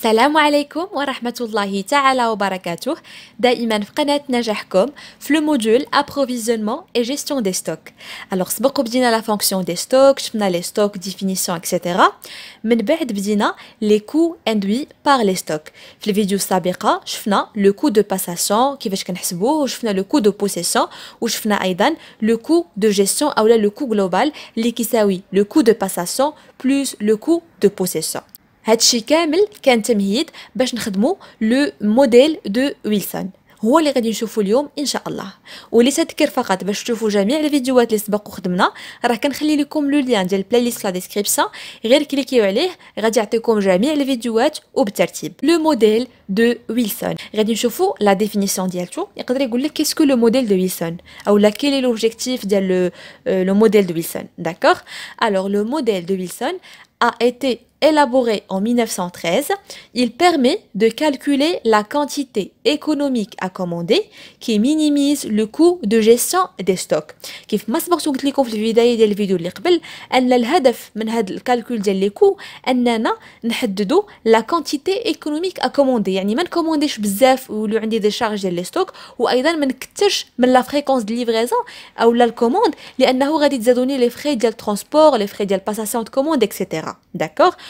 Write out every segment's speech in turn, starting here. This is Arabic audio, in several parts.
السلام عليكم wa الله تعالى وبركاته دائما في قناة نجاحكم le module approvisionnement et gestion des stocks alors سبق بدينا la fonction des stocks شفنا les stocks définition etc من بعد بدينا les coûts induits par les stocks في vidéo السابقة شفنا le coût de passation كيفاش كنحسبوه وشفنا le coût de possession Ou وشفنا aïdan le coût de gestion ou le coût global اللي كيساوي le coût de passation plus le coût de possession هادشي كامل كان تمهيد باش نخدمو لو موديل دو ويلسون هو اللي غادي نشوفو اليوم ان شاء الله ولتذكير فقط باش تشوفوا جميع الفيديوهات اللي سبق وخدمنا راه كنخلي لكم لو ليان ديال البلاي ليست في لا ديسكريبسيون غير كليكيو عليه غادي يعطيكم جميع الفيديوهات وبالترتيب لو موديل دو ويلسون غادي نشوفو لا ديفينيسيون ديالتو يقدر يقول لك كيسكو لو موديل دو ويلسون او لا كيلي لوبجيكتيف ديال لو موديل دو ويلسون داكوغ الوغ لو موديل دو ويلسون a été élaboré en 1913, il permet de calculer la quantité économique à commander qui minimise le coût de gestion des stocks. Comme vous sport dit-liekoum fi l'bidaya dial l'vidéo li qbel, anna l'hadaf men est l'calcul dial l'co, annana la quantité économique à commander, yani man commandech bzaf wou l'andi des charges des stocks, ou ayda man kthetch men la fréquence de livraison ou la commande, car il va tzadouni les frais de transport, les frais de la passation de commande, etc. D'accord?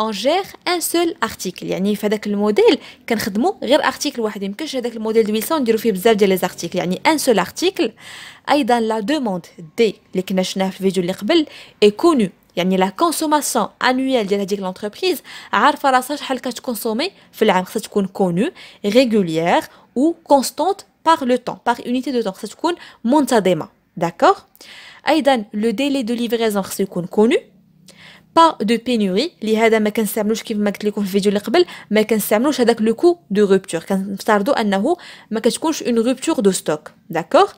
اون جير ان سول ارتيكل يعني في هذاك الموديل كنخدمو غير ارتيكل واحد يمكنش هذاك الموديل دويسون نديرو فيه بزاف ديال لي زارتيكل يعني ان سول ارتيكل ايضا لا دوموند دي اللي كنا شفناها في الفيديو اللي قبل اي كونو يعني لا كونسوماسيون انويال ديال هذيك لونتربريز عارفه راسها شحال كتكونسومي في العام خصها تكون كونو ريغوليير و كونستانت باغ لو طون باغ اونيتي دو طون خصها تكون منتظمه داكوغ ايضا لو ديلي دو ليفريزون خصو يكون كونو pas de pénurie لهذا ما كنستعملوش كيف ما قلت لكم في الفيديو اللي قبل ما كنستعملوش هذاك لو كو دو روبتور كنفترضوا انه ما كتكونش اون rupture دو ستوك داكوغ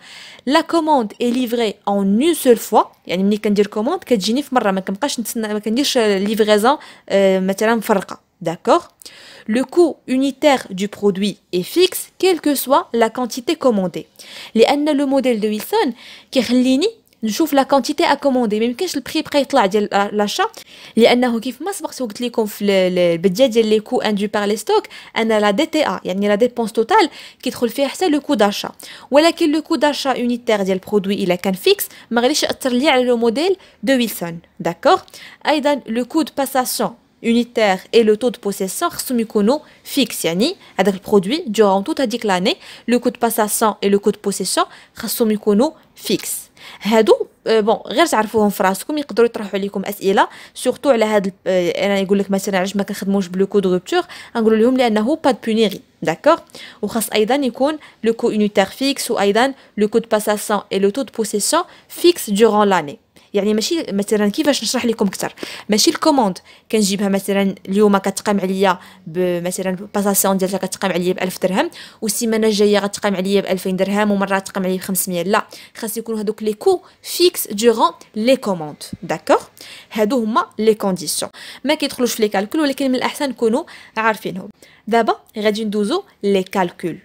لا كوموند اي ليفري اون اون سول فوا يعني ملي كندير كوموند كتجيني في مره ما كنبقاش نتسنى ما كنديرش ليفريزون مثلا مفرقه داكوغ Le coût unitaire du produit est fixe, quelle que soit la quantité commandée. لأن le modèle de Wilson كيخليني nous voyons la quantité à commander, même si le prix peut sortir à l'achat. Parce que, comme je l'achat, c'est la DTA, la dépense totale, qui est le coût d'achat. Alors que le coût d'achat unitaire du produit, est fixe, il n'est le lié au modèle de Wilson. Aussi, le coût de passation unitaire et le taux de possession sont fixés. le produit, durant toute l'année, le coût de passation et le coût de possession sont fixe. هادو بون آه، غير تعرفوهم في راسكم يقدروا يطرحوا عليكم اسئله سورتو على هاد آه، انا يقول لك مثلا علاش ما كنخدموش بلو كود روبتور نقول لهم لانه با بونيري داكوغ وخاص ايضا يكون لو كو اونيتير فيكس وايضا لو كود باساسون اي لو تو دو بوسيسيون فيكس دوران لاني يعني ماشي مثلا كيفاش نشرح لكم اكثر ماشي الكوموند كنجيبها مثلا اليوم كتقام عليا مثلا باساسيون ديالها كتقام عليا ب 1000 درهم والسيمانه الجايه غتقام عليا ب 2000 درهم ومره تقام عليا ب 500 لا خاص يكونوا هذوك لي كو فيكس دوغون لي كوموند داكوغ هادو هما لي كونديسيون ما كيدخلوش في لي كالكول ولكن من الاحسن نكونوا عارفينهم دابا غادي ندوزو لي كالكول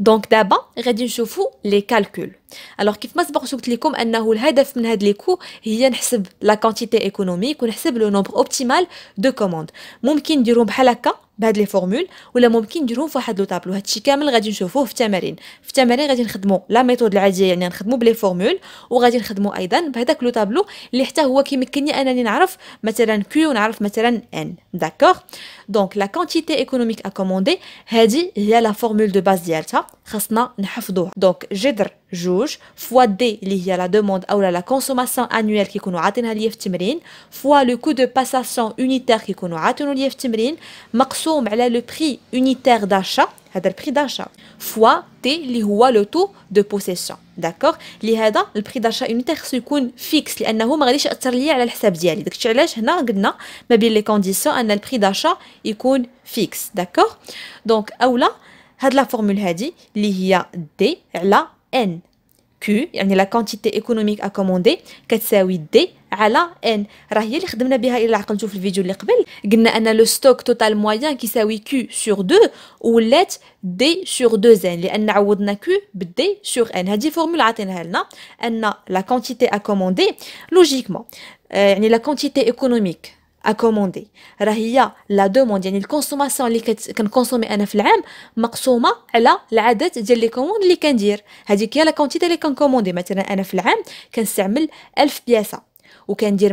دونك دابا غادي نشوفو لي كالكول الوغ كيف ما سبق قلت لكم انه الهدف من هاد ليكو هي نحسب لا كونتيتي ايكونوميك ونحسب لو نومبر اوبتيمال دو كوموند ممكن نديرهم بحال هكا بهاد لي فورمول ولا ممكن نديروهم فواحد لو طابلو هادشي كامل غادي نشوفوه في التمارين في التمارين غادي نخدمو لا ميثود العاديه يعني نخدمو بلي فورمول وغادي نخدمو ايضا بهداك لو طابلو اللي حتى هو كيمكنني انني نعرف مثلا كي ونعرف مثلا ان داكوغ دونك لا كونتيتي ايكونوميك ا كوموندي هادي هي لا فورمول دو باز ديالتها خاصنا نحفظوها دونك جذر جوج فوا دي اللي هي لا دوموند او لا كونسوماسيون انويل كيكونوا عاطينها ليا في التمرين فوا لو كو دو باساسيون اونيتير كيكونوا عاطينو ليا في التمرين مقسوم على لو بري اونيتير داشا هذا البري داشا فوا تي اللي هو لو تو دو بوسيسيون داكوغ لهذا البري داشا اونيتير خصو يكون فيكس لانه ما غاديش ياثر ليا على الحساب ديالي داكشي علاش هنا قلنا ما بين لي كونديسيون ان البري داشا يكون فيكس داكوغ دونك اولا هاد لا فورمول هادي اللي هي دي على N Q يعني لا كونتيتي ايكونوميك ا كتساوي دي على N راه هي اللي خدمنا بها الى عقلتو في الفيديو اللي قبل قلنا ان لو ستوك توتال موين كيساوي Q سور 2 ولات دي سور 2 N لان عوضنا Q بدي سور N هذه فورمولا عاطينها لنا ان لا كونتيتي ا لوجيكمون يعني لا كونتيتي ايكونوميك à commander. Rappelons la demande, c'est-à-dire la consommation, comme consommer un flingue, maquçouma à la la quantité de la commande. Le candidir, cest à la quantité de la commande, par exemple, un flingue, il peut faire pièces, et le candidir,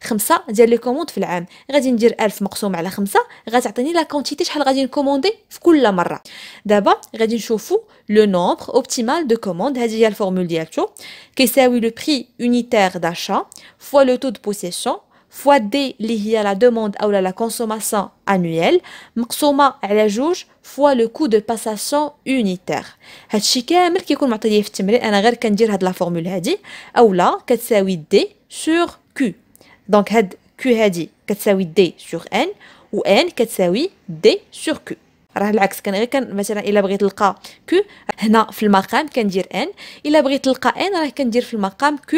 5 pièces de la commande. Il va en faire 1 000, divisé 5, il va obtenir la quantité qu'il va en commander à chaque fois. D'abord, il va voir le nombre optimal de commandes, cest à la formule directe qui séduit le prix unitaire d'achat fois le taux de possession fois D qui est la demande ou la consommation annuelle مقسومة على جوج fois le coût de passation unitaire الشيء كامل كيكون معطي في التمرين انا غير كندير هاد لا فورمول هادي اولا كتساوي D sur Q Donc هاد Q هادي كتساوي D sur N و N كتساوي D sur Q راه العكس كان غير كان مثلا الا بغيت نلقى Q هنا في المقام كندير N الا بغيت نلقى N راه كندير في المقام Q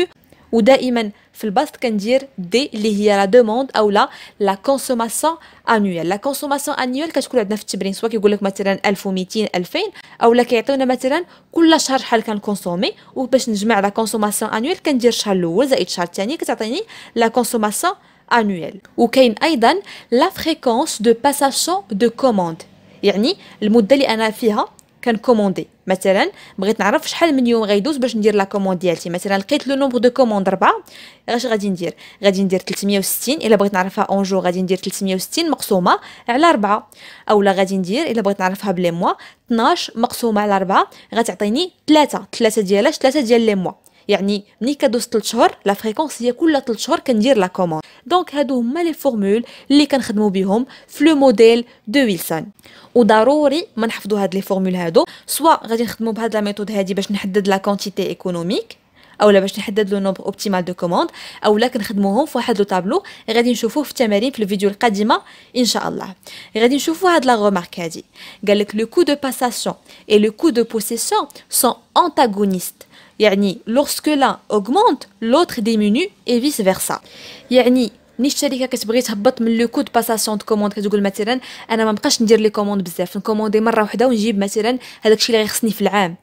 ودائما في البسط كندير دي اللي هي لا دوموند او لا لا كونسوماسيون انويل لا كونسوماسيون انويل كتكون عندنا في التمرين سواء كيقول لك مثلا 1200 2000 او لا كيعطيونا مثلا كل شهر شحال كنكونسومي وباش نجمع لا كونسوماسيون انويل كندير الشهر الاول زائد الشهر الثاني كتعطيني لا كونسوماسيون انويل وكاين ايضا لا فريكونس دو باساسيون دو كوموند يعني المده اللي انا فيها كان كوموندي مثلا بغيت نعرف شحال من يوم غيدوز باش ندير لا كوموند ديالتي مثلا لقيت لو نومبر دو كوموند 4 اش غادي ندير غادي ندير 360 الا بغيت نعرفها اون جو غادي ندير 360 مقسومه على 4 اولا غادي ندير الا بغيت نعرفها بلي موا 12 مقسومه على 4 غتعطيني 3 3 ديالاش 3 ديال لي موا يعني ملي كدوز 3 شهور لا فريكونس هي كل 3 شهور كندير لا كوموند دونك هادو هما لي فورمول اللي كنخدموا بهم في لو موديل دو ويلسون وضروري ما نحفظوا هاد لي فورمول هادو سواء غادي نخدموا بهاد لا ميثود هادي باش نحدد لا كونتيتي ايكونوميك اولا باش نحدد لو نومبر اوبتيمال دو كوموند اولا كنخدموهم في واحد لو طابلو غادي نشوفوه في التمارين في الفيديو القادمه ان شاء الله غادي نشوفو هاد لا غومارك هادي قال لك لو كو دو باساسيون اي لو كو دو بوسيسيون سون انتاغونيست lorsque l'un augmente l'autre diminue et vice versa ملي الشركه كتبغي تهبط من لو كود باساسيون دو كوموند كتقول مثلا انا ما بقاش ندير لي كوموند بزاف نكوموندي مره واحده ونجيب مثلا هذاك الشيء اللي غيخصني في العام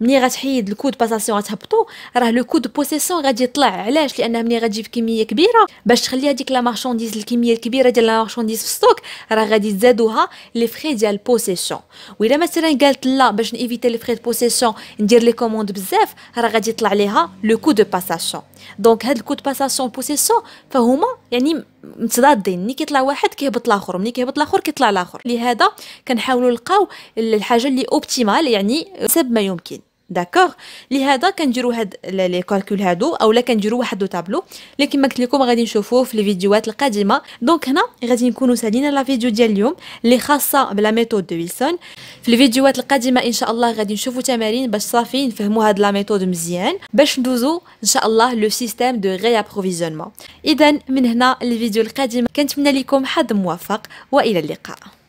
ملي غتحيد الكود باساسيون غتهبطو راه لو كود بوسيسيون غادي يطلع علاش لانها ملي غتجي في كميه كبيره باش تخلي هذيك لا مارشانديز الكميه الكبيره ديال لا مارشانديز في السوق راه غادي تزادوها لي فري ديال بوسيسيون الا مثلا قالت لا باش نيفيتي لي فري بوسيسيون ندير لي كوموند بزاف راه غادي يطلع ليها لو كود دو باساسيون دونك هاد الكود باساسيون بوسيسيون فهما يعني متضادين ملي كيطلع واحد كيهبط الاخر ملي كيهبط الاخر كيطلع الاخر لهذا كنحاولوا نلقاو الحاجه اللي اوبتيمال يعني حسب ما يمكن داكوغ لهذا كنديرو هاد لي كالكول هادو اولا كنديرو واحد لو طابلو اللي كما قلت لكم غادي نشوفوه في الفيديوهات القادمه دونك هنا غادي نكونوا سالينا لا فيديو ديال اليوم اللي خاصه بلا ميثود دو ويلسون في الفيديوهات القادمه ان شاء الله غادي نشوفوا تمارين باش صافي نفهموا هاد لا ميثود مزيان باش ندوزو ان شاء الله لو سيستيم دو غي ابروفيزيونمون اذا من هنا الفيديو القادم كنتمنى لكم حظ موفق والى اللقاء